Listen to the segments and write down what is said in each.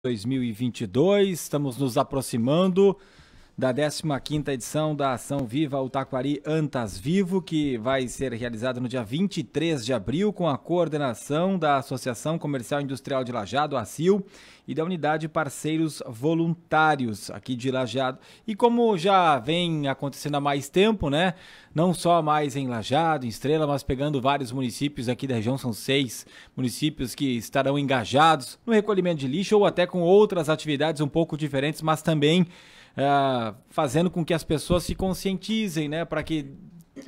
2022, estamos nos aproximando da 15ª edição da Ação Viva o Taquari Antas Vivo, que vai ser realizada no dia 23 de abril com a coordenação da Associação Comercial Industrial de Lajado, ACIL, e da Unidade Parceiros Voluntários aqui de Lajado. E como já vem acontecendo há mais tempo, né? Não só mais em Lajado, em Estrela, mas pegando vários municípios aqui da região, são seis municípios que estarão engajados no recolhimento de lixo ou até com outras atividades um pouco diferentes, mas também é, fazendo com que as pessoas se conscientizem, né? Para que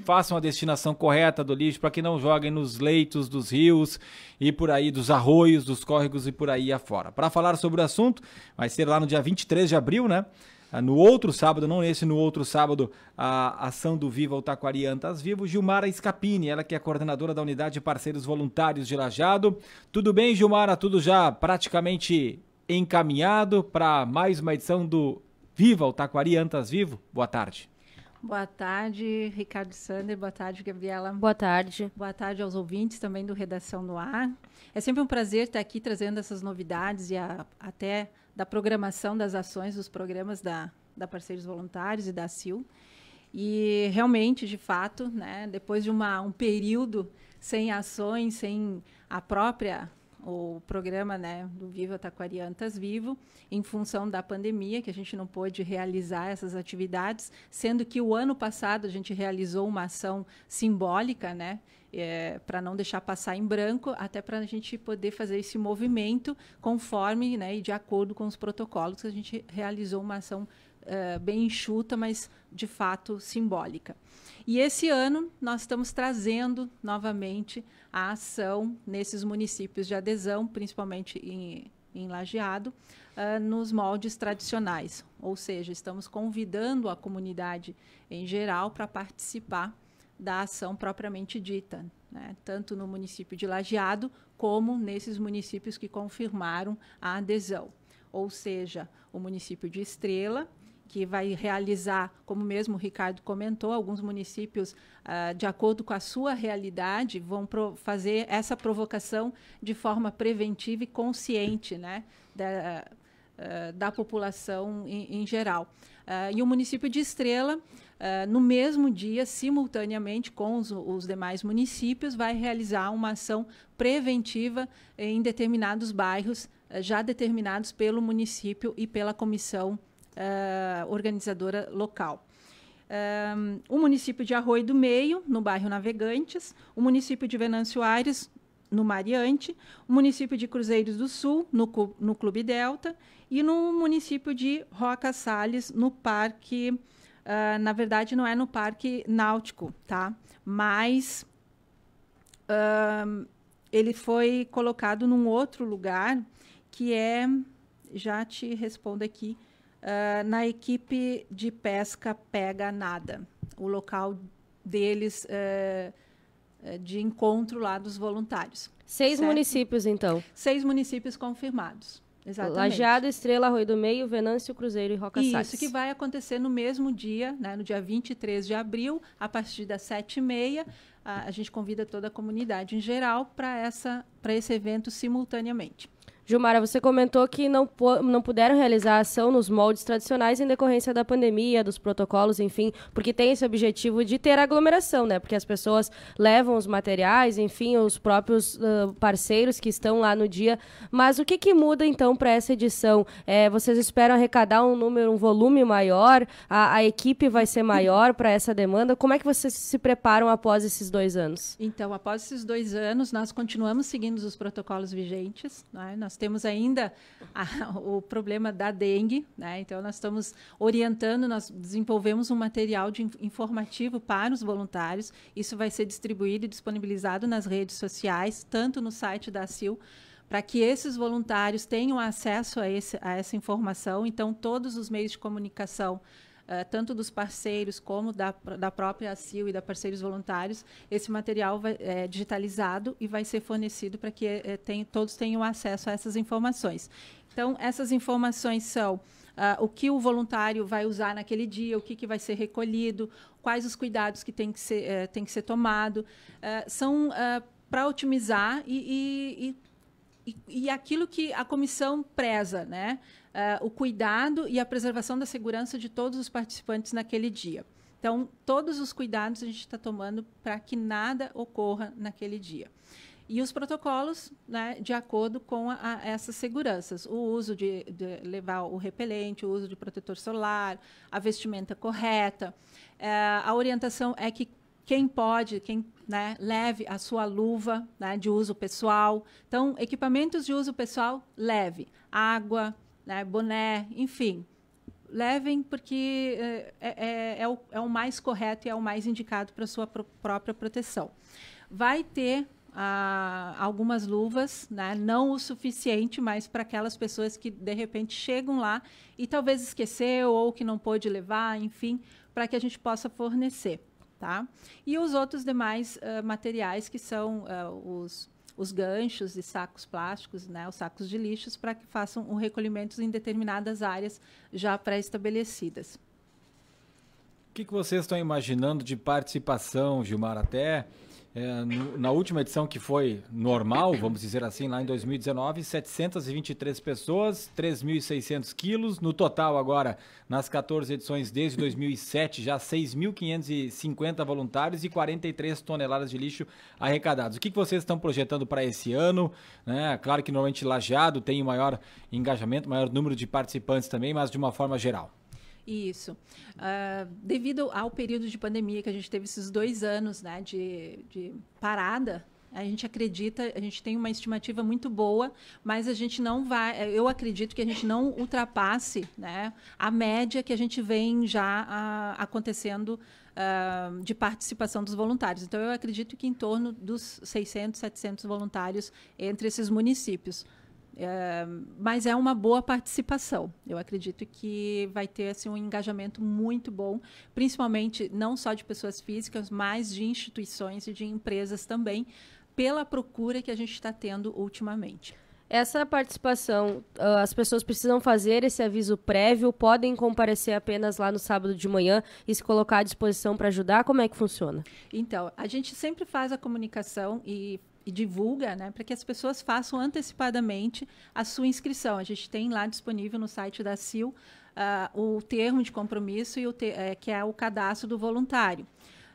façam a destinação correta do lixo, para que não joguem nos leitos dos rios e por aí, dos arroios, dos córregos e por aí afora. Para falar sobre o assunto, vai ser lá no dia 23 de abril, né? Ah, no outro sábado, não esse, no outro sábado, a ação do Viva o Taquari Antas Vivo, Gilmara Escapini, ela que é coordenadora da unidade de parceiros voluntários de Lajado. Tudo bem, Gilmara? Tudo já praticamente encaminhado para mais uma edição do Viva o Taquari Antas Vivo. Boa tarde. Boa tarde, Ricardo Sander. Boa tarde, Gabriela. Boa tarde. Boa tarde aos ouvintes também do Redação no Ar. É sempre um prazer estar aqui trazendo essas novidades e a, até da programação das ações dos programas da, da Parceiros Voluntários e da CIL. E realmente, de fato, né, depois de uma, um período sem ações, sem a própria o programa né, do Viva Taquariantas Vivo, em função da pandemia, que a gente não pôde realizar essas atividades, sendo que o ano passado a gente realizou uma ação simbólica, né? É, para não deixar passar em branco, até para a gente poder fazer esse movimento conforme né, e de acordo com os protocolos, que a gente realizou uma ação uh, bem enxuta, mas de fato simbólica. E esse ano nós estamos trazendo novamente a ação nesses municípios de adesão, principalmente em, em Lajeado, uh, nos moldes tradicionais. Ou seja, estamos convidando a comunidade em geral para participar da ação propriamente dita, né? tanto no município de Lajeado como nesses municípios que confirmaram a adesão. Ou seja, o município de Estrela, que vai realizar, como mesmo o Ricardo comentou, alguns municípios, ah, de acordo com a sua realidade, vão fazer essa provocação de forma preventiva e consciente né, da, ah, da população em, em geral. Ah, e o município de Estrela, no mesmo dia, simultaneamente com os, os demais municípios, vai realizar uma ação preventiva em determinados bairros já determinados pelo município e pela comissão uh, organizadora local. Um, eh, o município de Arroio do Meio, no bairro Navegantes, o município de Venâncio Aires, no Mariante, o município de Cruzeiros do Sul, no, no Clube Delta, e no município de Roca Salles, no Parque. Uh, na verdade, não é no Parque Náutico, tá? Mas. Uh, ele foi colocado num outro lugar que é. Já te respondo aqui uh, na equipe de pesca Pega Nada, o local deles uh, de encontro lá dos voluntários. Seis certo? municípios, então? Seis municípios confirmados. Exatamente. Lajeado, Estrela, Arroio do Meio, Venâncio, Cruzeiro e Roca Isso, Salles. que vai acontecer no mesmo dia, né, no dia 23 de abril, a partir das 7h30. A, a gente convida toda a comunidade em geral para esse evento simultaneamente. Gilmara, você comentou que não, não puderam realizar a ação nos moldes tradicionais em decorrência da pandemia, dos protocolos, enfim, porque tem esse objetivo de ter aglomeração, né? Porque as pessoas levam os materiais, enfim, os próprios uh, parceiros que estão lá no dia. Mas o que, que muda, então, para essa edição? É, vocês esperam arrecadar um número, um volume maior? A, a equipe vai ser maior para essa demanda? Como é que vocês se preparam após esses dois anos? Então, após esses dois anos, nós continuamos seguindo os protocolos vigentes, né? Nós temos ainda a, o problema da dengue, né? Então nós estamos orientando, nós desenvolvemos um material de informativo para os voluntários. Isso vai ser distribuído e disponibilizado nas redes sociais, tanto no site da CIL, para que esses voluntários tenham acesso a, esse, a essa informação. Então todos os meios de comunicação ah, tanto dos parceiros como da, da própria CIL e da parceiros voluntários, esse material vai, é digitalizado e vai ser fornecido para que é, tem, todos tenham acesso a essas informações. Então, essas informações são Uh, o que o voluntário vai usar naquele dia, o que, que vai ser recolhido, quais os cuidados que tem que ser, uh, tem que ser tomado. Uh, são para otimizar e, e, e e, e aquilo que a comissão preza, né? Uh, o cuidado e a preservação da segurança de todos os participantes naquele dia. Então, todos os cuidados a gente está tomando para que nada ocorra naquele dia. E os protocolos, né, de acordo com a, a essas seguranças. O uso de, de, levar o repelente, o uso de protetor solar, a vestimenta correta. Uh, a orientação é que quem pode, quem né? Leve a sua luva né? de uso pessoal. Então, equipamentos de uso pessoal, leve. Água, né? boné, enfim. Levem porque eh, é, é, é, o, é o, mais correto e é o mais indicado para sua própria proteção. Vai ter ah, algumas luvas, né? não o suficiente, mas para aquelas pessoas que de repente chegam lá e talvez esqueceu ou que não pôde levar, enfim, para que a gente possa fornecer. Tá? E os outros demais uh, materiais que são uh, os, os ganchos e sacos plásticos, né, os sacos de lixos, para que façam o recolhimento em determinadas áreas já pré-estabelecidas. O que, que vocês estão imaginando de participação, Gilmar, até é, no, na última edição que foi normal, vamos dizer assim, lá em 2019, 723 pessoas, 3.600 quilos. No total, agora, nas 14 edições desde 2007, já 6.550 voluntários e 43 toneladas de lixo arrecadados. O que, que vocês estão projetando para esse ano? Né? Claro que normalmente Lajeado tem o maior engajamento, maior número de participantes também, mas de uma forma geral. Isso. Uh, devido ao período de pandemia que a gente teve esses dois anos né, de, de parada, a gente acredita, a gente tem uma estimativa muito boa, mas a gente não vai, eh, eu acredito que a gente não ultrapasse né, a média que a gente vem já ah, acontecendo uh, de participação dos voluntários. Então, eu acredito que em torno dos 600, 700 voluntários entre esses municípios mas é uma boa participação. Eu acredito que vai ter assim, um engajamento muito bom, principalmente não só de pessoas físicas, mas de instituições e de empresas também, pela procura que a gente está tendo ultimamente. Essa participação, ah, as pessoas precisam fazer esse aviso prévio, podem comparecer apenas lá no sábado de manhã e se colocar à disposição para ajudar? Como é que funciona? Então, a gente sempre faz a comunicação e e divulga, né, para que as pessoas façam antecipadamente a sua inscrição. A gente tem lá disponível no site da CIL uh, ah, o termo de compromisso, e o é, que é o cadastro do voluntário.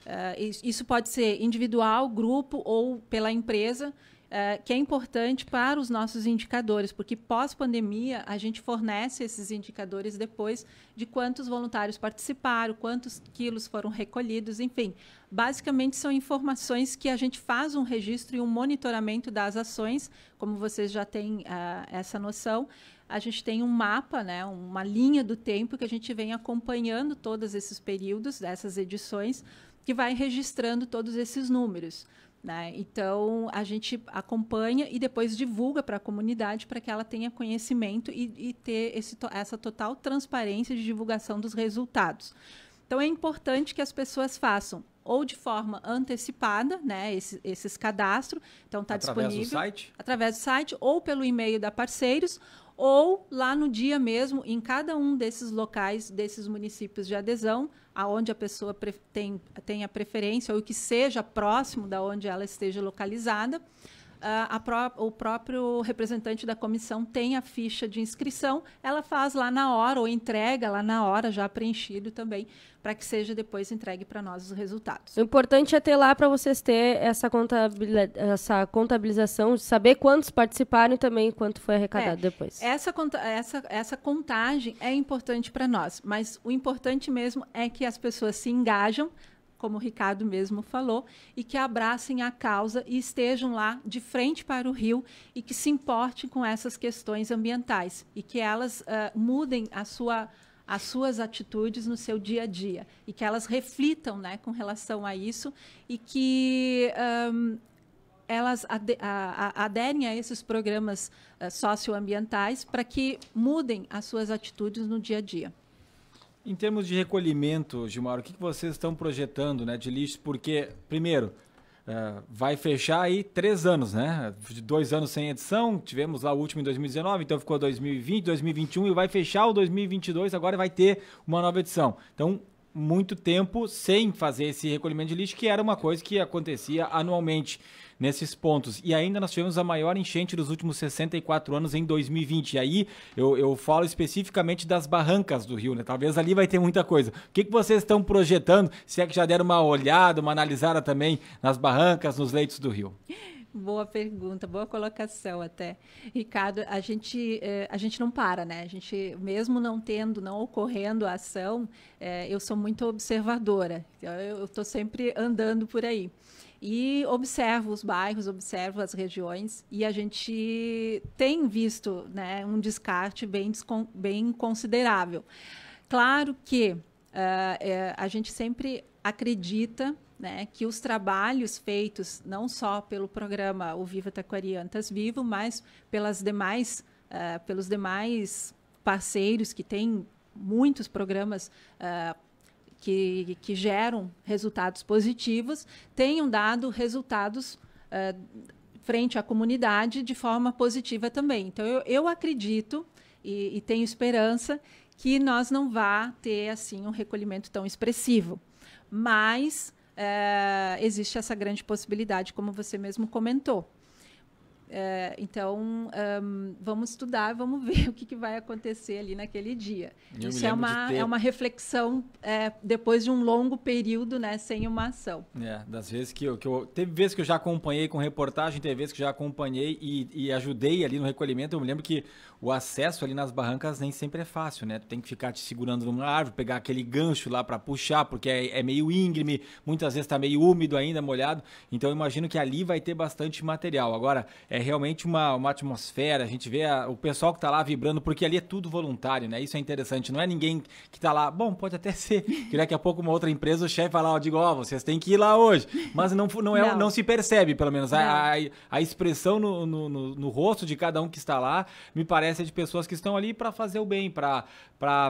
Uh, isso pode ser individual, grupo ou pela empresa. Uh, que é importante para os nossos indicadores, porque pós-pandemia a gente fornece esses indicadores depois de quantos voluntários participaram, quantos quilos foram recolhidos, enfim. Basicamente são informações que a gente faz um registro e um monitoramento das ações, como vocês já têm uh, essa noção. A gente tem um mapa, né, uma linha do tempo que a gente vem acompanhando todos esses períodos, dessas edições, que vai registrando todos esses números. Né? Então, a gente acompanha e depois divulga para a comunidade para que ela tenha conhecimento e, e ter esse, essa total transparência de divulgação dos resultados. Então, é importante que as pessoas façam ou de forma antecipada, né, esses, esses cadastros. Então, está disponível. Através do site? Através do site ou pelo e-mail da Parceiros, ou lá no dia mesmo, em cada um desses locais, desses municípios de adesão, aonde a pessoa tem, tem a preferência ou que seja próximo da onde ela esteja localizada. Ah, pró o próprio representante da comissão tem a ficha de inscrição, ela faz lá na hora ou entrega lá na hora já preenchido também para que seja depois entregue para nós os resultados. O importante é ter lá para vocês ter essa, essa contabilização, saber quantos participaram e também quanto foi arrecadado é, depois. Essa, essa, essa contagem é importante para nós, mas o importante mesmo é que as pessoas se engajam, como o Ricardo mesmo falou, e que abracem a causa e estejam lá de frente para o rio e que se importem com essas questões ambientais e que elas uh, mudem a sua as suas atitudes no seu dia a dia e que elas reflitam né, com relação a isso e que um, elas ad a a aderem a esses programas uh, socioambientais para que mudem as suas atitudes no dia a dia. Em termos de recolhimento, Gilmar, o que, vocês estão projetando né, de lixo? Porque, primeiro, uh, vai fechar aí três anos, né? Dois anos sem edição, tivemos lá o último em 2019, então ficou 2020, 2021 e vai fechar o 2022, agora vai ter uma nova edição. Então, muito tempo sem fazer esse recolhimento de lixo, que era uma coisa que acontecia anualmente nesses pontos. E ainda nós tivemos a maior enchente dos últimos 64 anos em 2020. E aí eu, eu falo especificamente das barrancas do rio, né? Talvez ali vai ter muita coisa. O que, que vocês estão projetando? Se é que já deram uma olhada, uma analisada também nas barrancas, nos leitos do rio? Boa pergunta, boa colocação até. Ricardo, a gente, eh, a gente não para, né? A gente, mesmo não tendo, não ocorrendo a ação, eh, eu sou muito observadora. Então, eu estou sempre andando por aí. E observo os bairros, observo as regiões, e a gente tem visto né, um descarte bem, bem considerável. Claro que uh, a gente sempre acredita né, que os trabalhos feitos não só pelo programa O Viva Taquari Antas Vivo, mas pelas demais, uh, pelos demais parceiros que têm muitos programas uh, que, que, geram resultados positivos, tenham dado resultados uh, frente à comunidade de forma positiva também. Então, eu, eu acredito e, e tenho esperança que nós não vá ter assim um recolhimento tão expressivo. Mas eh, existe essa grande possibilidade, como você mesmo comentou. É, então, um, vamos estudar, vamos ver o que, que, vai acontecer ali naquele dia. Eu Isso é uma, ter... é uma reflexão é, depois de um longo período, né, sem uma ação. É, das vezes que eu, que eu. Teve vezes que eu já acompanhei com reportagem, teve vezes que já acompanhei e, e ajudei ali no recolhimento. Eu me lembro que o acesso ali nas barrancas nem sempre é fácil, né? Tu tem que ficar te segurando numa árvore, pegar aquele gancho lá para puxar, porque é, é meio íngreme, muitas vezes está meio úmido ainda, molhado. Então, eu imagino que ali vai ter bastante material. Agora, é é realmente uma, uma atmosfera, a gente vê a, o pessoal que está lá vibrando, porque ali é tudo voluntário, né? Isso é interessante, não é ninguém que está lá, bom, pode até ser que daqui a pouco uma outra empresa, o chefe vai lá, eu digo, ó, oh, vocês têm que ir lá hoje, mas não, não, é, não. não se percebe, pelo menos, a, a, a, expressão no, no, no, no, rosto de cada um que está lá, me parece é de pessoas que estão ali para fazer o bem, para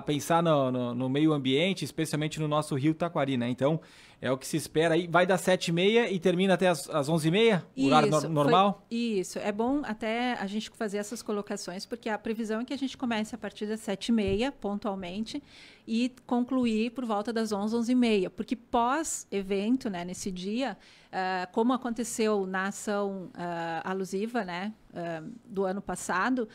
pensar no, no, no meio ambiente, especialmente no nosso Rio Taquari, né? Então, é o que se espera aí. Vai das 7h30 e termina até as, as 11h30? Horário no, normal? Foi, isso. É bom até a gente fazer essas colocações, porque a previsão é que a gente comece a partir das 7h30, pontualmente, e concluir por volta das 11, h 11h30. Porque pós-evento, né, nesse dia, uh, como aconteceu na ação uh, alusiva né, uh, do ano passado,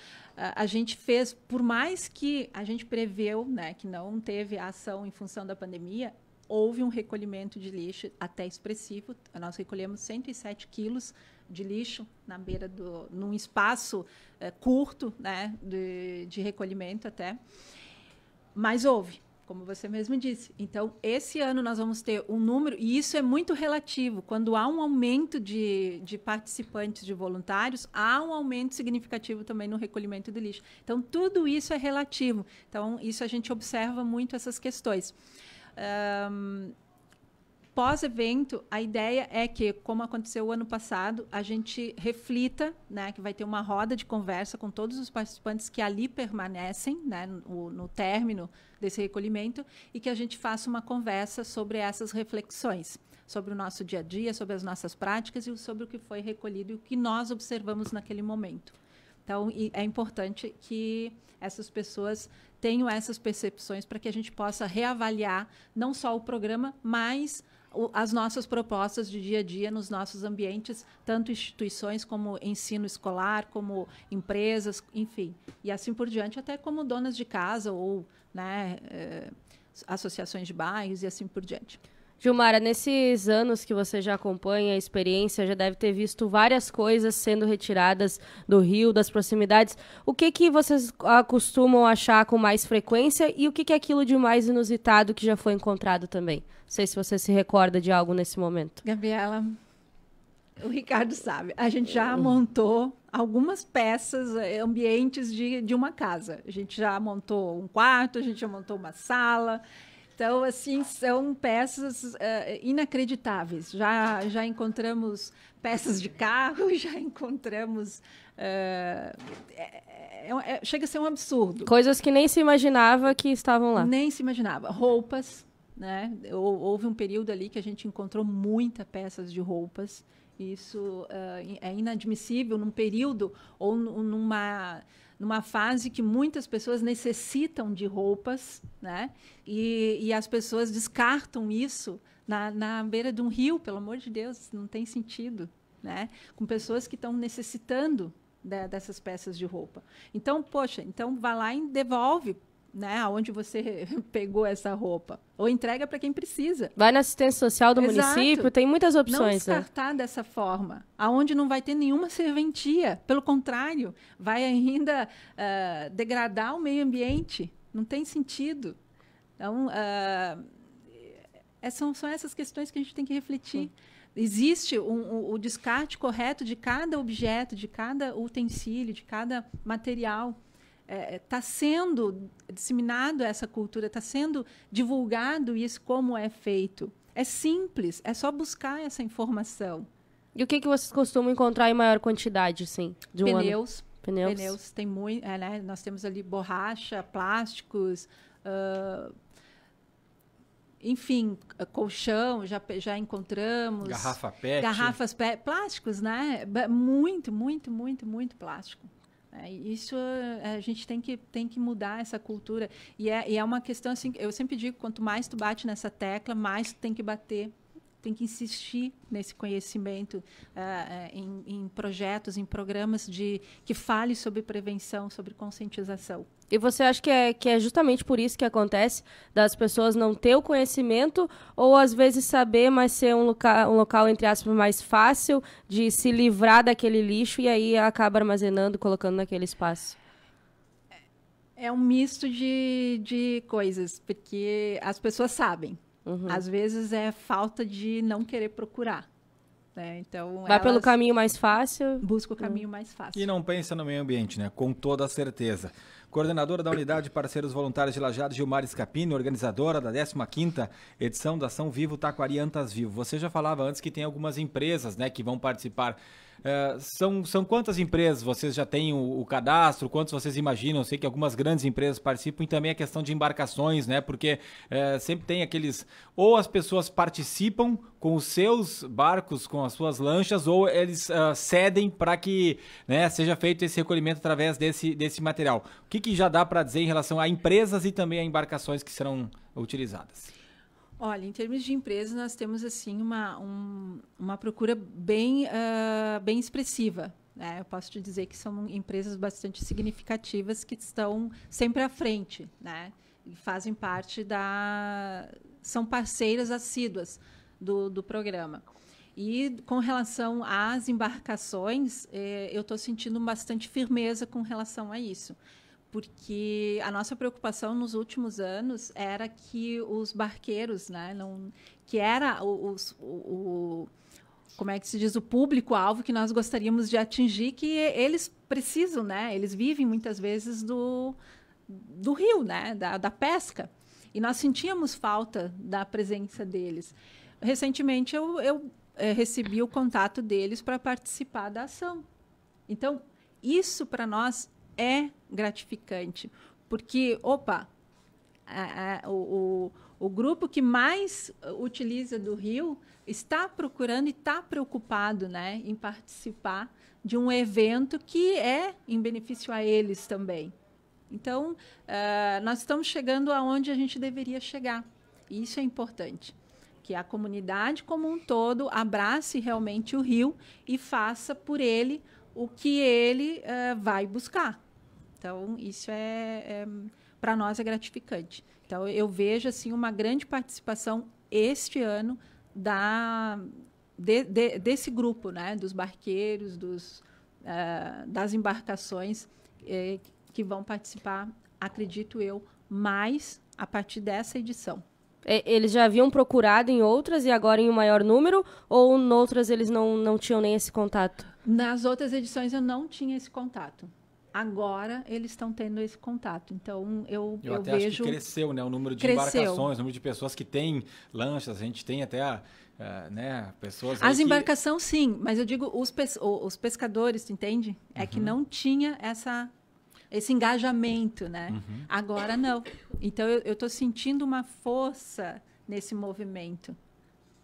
a gente fez, por mais que a gente preveu né, que não teve ação em função da pandemia, houve um recolhimento de lixo até expressivo. Nós recolhemos 107 quilos de lixo na beira do, num espaço é, curto, né, de, de recolhimento até. Mas houve, como você mesmo disse. Então, esse ano nós vamos ter um número, e isso é muito relativo. Quando há um aumento de, de participantes, de voluntários, há um aumento significativo também no recolhimento do lixo. Então, tudo isso é relativo. Então, isso a gente observa muito essas questões. Um, Pós-evento, a ideia é que, como aconteceu o ano passado, a gente reflita, né, que vai ter uma roda de conversa com todos os participantes que ali permanecem, né, no, no término desse recolhimento, e que a gente faça uma conversa sobre essas reflexões sobre o nosso dia a dia, sobre as nossas práticas e sobre o que foi recolhido e o que nós observamos naquele momento. Então, é importante que essas pessoas tenham essas percepções para que a gente possa reavaliar não só o programa, mas as nossas propostas de dia a dia nos nossos ambientes, tanto instituições como ensino escolar, como empresas, enfim, e assim por diante, até como donas de casa ou né, eh, associações de bairros e assim por diante. Gilmara, nesses anos que você já acompanha a experiência, já deve ter visto várias coisas sendo retiradas do rio, das proximidades. O que, que vocês acostumam achar com mais frequência e o que, que é aquilo de mais inusitado que já foi encontrado também? Não sei se você se recorda de algo nesse momento. Gabriela, o Ricardo sabe, a gente já montou algumas peças, eh, ambientes de, de uma casa. A gente já montou um quarto, a gente já montou uma sala, então, assim, são peças uh, inacreditáveis. Já, já encontramos peças de carro, já encontramos. Uh, é, é, chega a ser um absurdo. Coisas que nem se imaginava que estavam lá. Nem se imaginava. Roupas, né? Houve um período ali que a gente encontrou muita peças de roupas. Isso uh, é inadmissível num período ou numa numa fase que muitas pessoas necessitam de roupas, né? E, e as pessoas descartam isso na, na beira de um rio, pelo amor de Deus, não tem sentido, né? Com pessoas que estão necessitando dessas peças de roupa. Então, poxa, então vá lá e devolve né, onde você pegou essa roupa. Ou entrega para quem precisa. Vai na assistência social do Exato. município, tem muitas opções. Não né? descartar né? dessa forma, aonde não vai ter nenhuma serventia. Pelo contrário, vai ainda uh, degradar o meio ambiente. Não tem sentido. Então, uh, são, são essas questões que a gente tem que refletir. Hum existe um, um, o descarte correto de cada objeto, de cada utensílio, de cada material está é, é tá sendo disseminado essa cultura, está sendo divulgado isso como é feito. É simples, é só buscar essa informação. E o que, que vocês costumam encontrar em maior quantidade, sim? De um Pneus. Ano? Pneus. Pneus tem muito, é, né? Nós temos ali borracha, plásticos. Uh, enfim, colchão, já, já encontramos. Garrafa PET. Garrafas PET, plásticos, né? Muito, muito, muito, muito plástico. É, isso eh, a gente tem que, tem que mudar essa cultura. E é, e é uma questão assim, eu sempre digo, quanto mais tu bate nessa tecla, mais tu tem que bater tem que insistir nesse conhecimento, uh, em, em, projetos, em programas de que fale sobre prevenção, sobre conscientização. E você acha que é, que é justamente por isso que acontece das pessoas não ter o conhecimento ou às vezes saber, mas ser um, loca um local, entre aspas, mais fácil de se livrar daquele lixo e aí acaba armazenando, colocando naquele espaço? É, é um misto de, de coisas, porque as pessoas sabem, Uhum. Às vezes é falta de não querer procurar. Né? Então, Vai pelo caminho mais fácil. Busca o hum. caminho uhum. mais fácil. E não pensa no meio ambiente, né? Com toda certeza. Coordenadora da Unidade Parceiros Voluntários de Lajado, Gilmar Escapini, organizadora da 15ª edição da Ação Vivo Taquari Antas Vivo. Você já falava antes que tem algumas empresas né, que vão participar é, são, são quantas empresas vocês já têm o, o, cadastro? Quantos vocês imaginam? Eu sei que algumas grandes empresas participam e também a questão de embarcações, né? Porque é, sempre tem aqueles. Ou as pessoas participam com os seus barcos, com as suas lanchas, ou eles uh, cedem para que né, seja feito esse recolhimento através desse, desse material. O que, que já dá para dizer em relação a empresas e também a embarcações que serão utilizadas? Olha, em termos de empresas, nós temos assim uma, um, uma procura bem, uh, bem expressiva. Né? Eu posso te dizer que são empresas bastante significativas que estão sempre à frente, né? E fazem parte da são parceiras assíduas do, do programa. E com relação às embarcações, eh, eu estou sentindo bastante firmeza com relação a isso porque a nossa preocupação nos últimos anos era que os barqueiros, né, não, que era o, o, o como é que se diz o público alvo que nós gostaríamos de atingir, que eles precisam, né, eles vivem muitas vezes do, do rio, né, da, da pesca, e nós sentíamos falta da presença deles. Recentemente eu, eu eh, recebi o contato deles para participar da ação. Então isso para nós é gratificante, porque, opa, a, a, o, o, o grupo que mais utiliza do rio está procurando e está preocupado né, em participar de um evento que é em benefício a eles também. Então, uh, nós estamos chegando aonde a gente deveria chegar. E isso é importante. Que a comunidade como um todo abrace realmente o rio e faça por ele o que ele uh, vai buscar. Então, isso é, é para nós é gratificante. Então, eu vejo assim uma grande participação este ano da de, de, desse grupo, né, dos barqueiros, dos, uh, das embarcações eh, que vão participar, acredito eu, mais a partir dessa edição. É, eles já haviam procurado em outras e agora em um maior número? Ou noutras eles não, não tinham nem esse contato? Nas outras edições eu não tinha esse contato. Agora eles estão tendo esse contato. Então eu, eu, eu até vejo. Acho que cresceu, né? O número de cresceu. embarcações, o número de pessoas que têm lanchas. A gente tem até a, Uh, né? Pessoas As embarcações, que... sim, mas eu digo os, pes os pescadores, tu entende? É uhum. que não tinha essa, esse engajamento, né? Uhum. Agora não. Então eu estou sentindo uma força nesse movimento.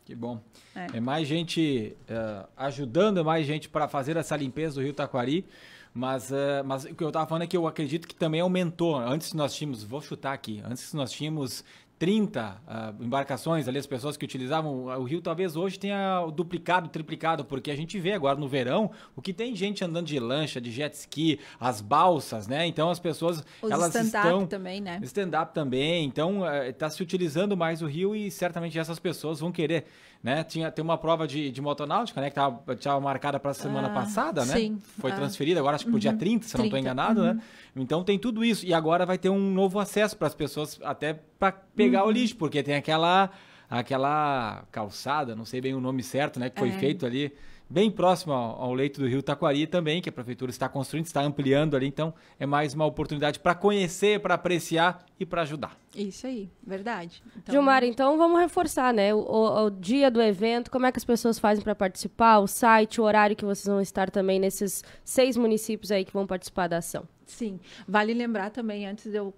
Que bom. É, é mais gente uh, ajudando, é mais gente para fazer essa limpeza do Rio Taquari. Mas, uh, mas o que eu estava falando é que eu acredito que também aumentou. Antes nós tínhamos, vou chutar aqui, antes nós tínhamos 30 uh, ah, embarcações ali, as pessoas que utilizavam ah, o rio, talvez hoje tenha duplicado, triplicado, porque a gente vê agora no verão o que tem gente andando de lancha, de jet ski, as balsas, né? Então as pessoas. Os elas estão também, né? Stand-up também. Então está eh, uh, se utilizando mais o rio e certamente essas pessoas vão querer né? Tinha, tem uma prova de, de motonáutica, né? Que tava, tava marcada para a semana ah, passada, né? Sim. Foi ah. transferida agora, acho que uhum. dia 30, se não estou enganado, né? uhum. né? Então tem tudo isso. E agora vai ter um novo acesso para as pessoas, até para pegar uhum. o lixo, porque tem aquela, aquela calçada, não sei bem o nome certo, né? Que foi é. feito ali bem próximo ao, ao, leito do Rio Taquari também, que a prefeitura está construindo, está ampliando ali, então é mais uma oportunidade para conhecer, para apreciar e para ajudar. Isso aí, verdade. Então... Gilmar, então vamos reforçar, né? O, o, o dia do evento, como é que as pessoas fazem para participar, o site, o horário que vocês vão estar também nesses seis municípios aí que vão participar da ação. Sim, vale lembrar também, antes de eu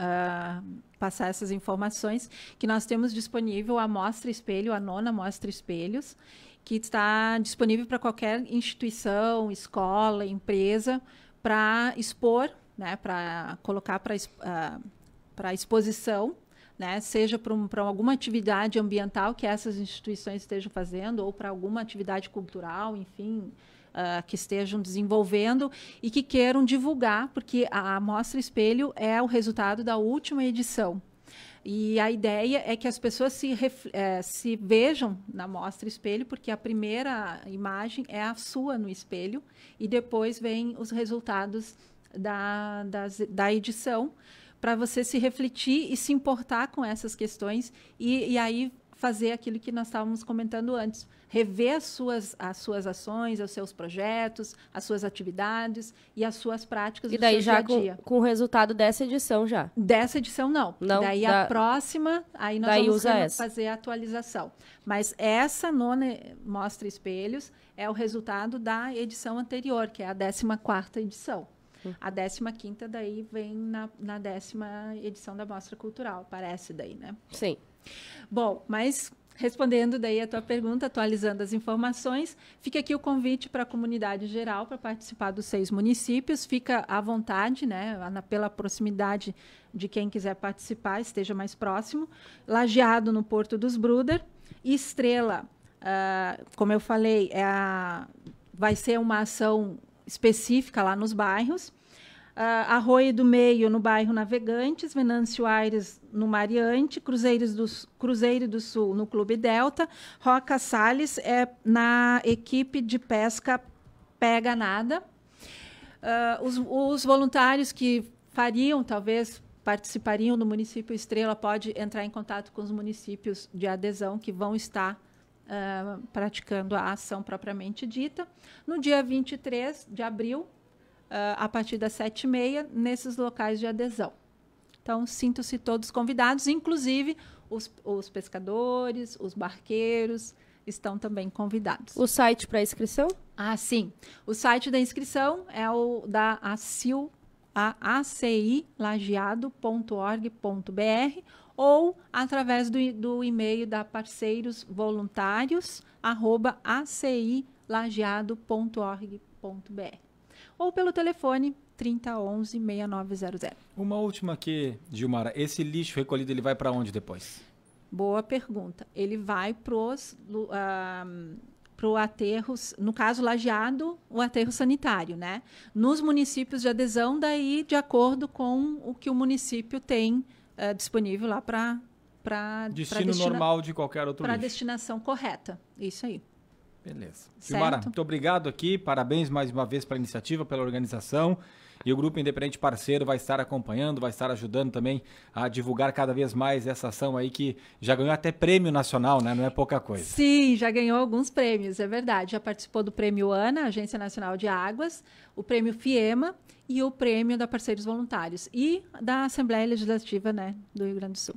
Uh, passar essas informações, que nós temos disponível a Mostra Espelho, a nona Mostra Espelhos, que está disponível para qualquer instituição, escola, empresa, para expor, né, para colocar para uh, para exposição, né, seja para um, alguma atividade ambiental que essas instituições estejam fazendo ou para alguma atividade cultural, enfim, uh, que estejam desenvolvendo e que queiram divulgar, porque a amostra espelho é o resultado da última edição. E a ideia é que as pessoas se, é, se vejam na mostra espelho, porque a primeira imagem é a sua no espelho, e depois vem os resultados da, das, da edição, para você se refletir e se importar com essas questões, e, e aí fazer aquilo que nós estávamos comentando antes, rever as suas, as suas ações, os seus projetos, as suas atividades e as suas práticas. E daí já dia -dia. Com, com, o resultado dessa edição já? Dessa edição não. não daí da... a próxima, aí nós daí vamos fazer a atualização. Mas essa nona mostra espelhos é o resultado da edição anterior, que é a 14 quarta edição. Hum. A 15 daí vem na, na décima edição da Mostra Cultural, parece daí, né? Sim. Bom, mas respondendo daí a tua pergunta, atualizando as informações, fica aqui o convite para a comunidade geral para participar dos seis municípios. Fica à vontade, né, pela proximidade de quem quiser participar, esteja mais próximo. Lajeado no Porto dos Bruder, Estrela, uh, como eu falei, é a, vai ser uma ação específica lá nos bairros. Ah, Arroio do Meio, no bairro Navegantes, Venâncio Aires, no Mariante, Cruzeiros do, Cruzeiro do Sul, no Clube Delta, Roca Salles é na equipe de pesca Pega Nada. Uh, os, os voluntários que fariam, talvez participariam do município Estrela, pode entrar em contato com os municípios de adesão que vão estar Uh, praticando a ação propriamente dita. No dia 23 de abril, ah, a partir das 7h30 nesses locais de adesão. Então, sinto-se todos convidados, inclusive os, os, pescadores, os barqueiros estão também convidados. O site para inscrição? Ah, sim. O site da inscrição é o da ACIL, a acilagiado.org.br ou através do, do e-mail da parceirosvoluntários, voluntários arroba acilagiado.org.br ou pelo telefone 3011 6900. Uma última aqui, Gilmara. Esse lixo recolhido ele vai para onde depois? Boa pergunta. Ele vai para o uh, pro no caso lajeado, o aterro sanitário, né? Nos municípios de adesão, daí de acordo com o que o município tem uh, disponível lá para destino, destino normal de qualquer outro para destinação correta. Isso aí. Beleza. Silmara, muito obrigado aqui. Parabéns mais uma vez pela iniciativa, pela organização. E o Grupo Independente Parceiro vai estar acompanhando, vai estar ajudando também a divulgar cada vez mais essa ação aí que já ganhou até prêmio nacional, né? Não é pouca coisa. Sim, já ganhou alguns prêmios, é verdade. Já participou do Prêmio ANA, Agência Nacional de Águas, o Prêmio FIEMA e o Prêmio da Parceiros Voluntários e da Assembleia Legislativa né, do Rio Grande do Sul.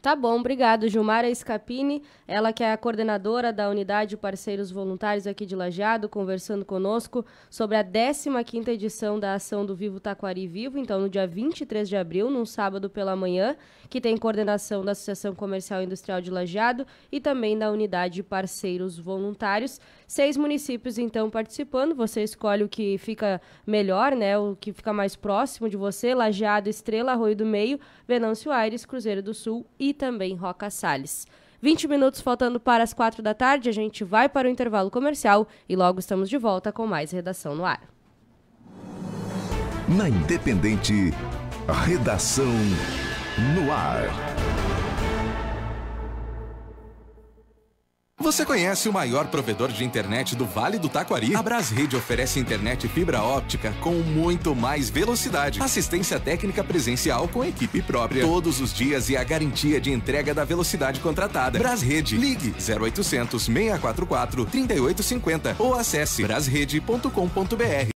Tá bom, obrigado. Gilmara Escapini, ela que é a coordenadora da Unidade Parceiros Voluntários aqui de Lajeado, conversando conosco sobre a 15ª edição da ação do Vivo Taquari Vivo, então no dia 23 de abril, num sábado pela manhã, que tem coordenação da Associação Comercial e Industrial de Lajeado e também da Unidade Parceiros Voluntários. Seis municípios, então, participando. Você escolhe o que fica melhor, né? O que fica mais próximo de você. Lajeado, Estrela, Arroio do Meio, Venâncio Aires, Cruzeiro do Sul e também Roca Salles. 20 minutos faltando para as quatro da tarde, a gente vai para o intervalo comercial e logo estamos de volta com mais Redação no Ar. Na Independente, Redação no Ar. Você conhece o maior provedor de internet do Vale do Taquari? A Brasrede oferece internet fibra óptica com muito mais velocidade, assistência técnica presencial com equipe própria, todos os dias e a garantia de entrega da velocidade contratada. Brasrede, ligue 0800 644 3850 ou acesse brasrede.com.br.